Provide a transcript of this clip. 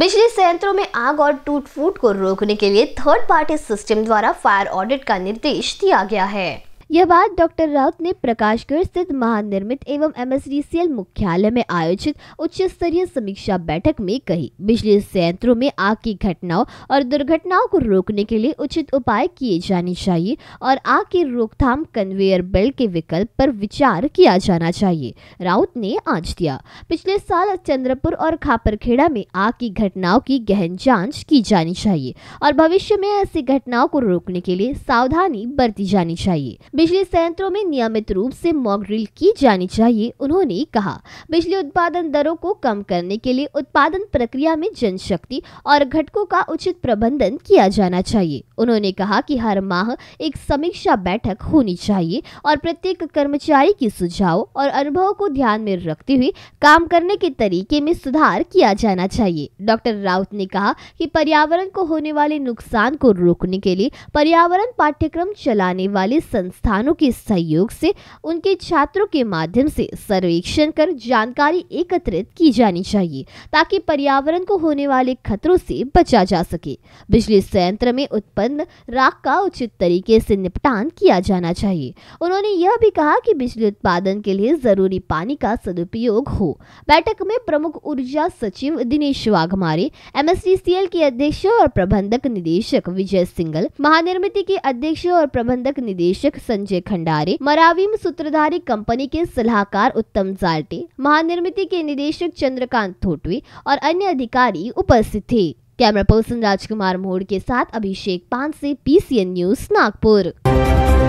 बिजली संयंत्रों में आग और टूट फूट को रोकने के लिए थर्ड पार्टी सिस्टम द्वारा फायर ऑडिट का निर्देश दिया गया है यह बात डॉक्टर राउत ने प्रकाशगढ़ स्थित महानिर्मित एवं एमएसडीसीएल मुख्यालय में आयोजित उच्च स्तरीय समीक्षा बैठक में कही बिजली संयंत्रों में आग की घटनाओं और दुर्घटनाओं को रोकने के लिए उचित उपाय किए जाने चाहिए और आग की रोकथाम कन्वेयर बेल्ट के विकल्प पर विचार किया जाना चाहिए राउत ने आज दिया पिछले साल चंद्रपुर और खापरखेड़ा में आग की घटनाओं की गहन जांच की जानी चाहिए और भविष्य में ऐसी घटनाओं को रोकने के लिए सावधानी बरती जानी चाहिए बिजली संयंत्रों में नियमित रूप से मॉक ड्रिल की जानी चाहिए उन्होंने कहा बिजली उत्पादन दरों को कम करने के लिए उत्पादन प्रक्रिया में जनशक्ति और घटकों का उचित प्रबंधन किया जाना चाहिए उन्होंने कहा कि हर माह एक समीक्षा बैठक होनी चाहिए और प्रत्येक कर्मचारी के सुझाव और अनुभव को ध्यान में रखते हुए काम करने के तरीके में सुधार किया जाना चाहिए डॉक्टर राउत ने कहा कि पर्यावरण को होने वाले नुकसान को रोकने के लिए पर्यावरण पाठ्यक्रम चलाने वाले संस्था संस्थानों के सहयोग से उनके छात्रों के माध्यम से सर्वेक्षण कर जानकारी एकत्रित की जानी चाहिए ताकि पर्यावरण को होने वाले खतरों से बचा जा सके बिजली संयंत्र में उत्पन्न राख का उचित तरीके से निपटान किया जाना चाहिए उन्होंने यह भी कहा कि बिजली उत्पादन के लिए जरूरी पानी का सदुपयोग हो बैठक में प्रमुख ऊर्जा सचिव दिनेश वाघमारे एम के अध्यक्ष और प्रबंधक निदेशक विजय सिंगल महानिर्मिति के अध्यक्ष और प्रबंधक निदेशक संजय खंडारे मरावी में सूत्रधारी कंपनी के सलाहकार उत्तम जाल्टे महानिर्मित के निदेशक चंद्रकांत थोटवे और अन्य अधिकारी उपस्थित थे कैमरा पर्सन राजकुमार मोड़ के साथ अभिषेक पान से पीसीएन न्यूज नागपुर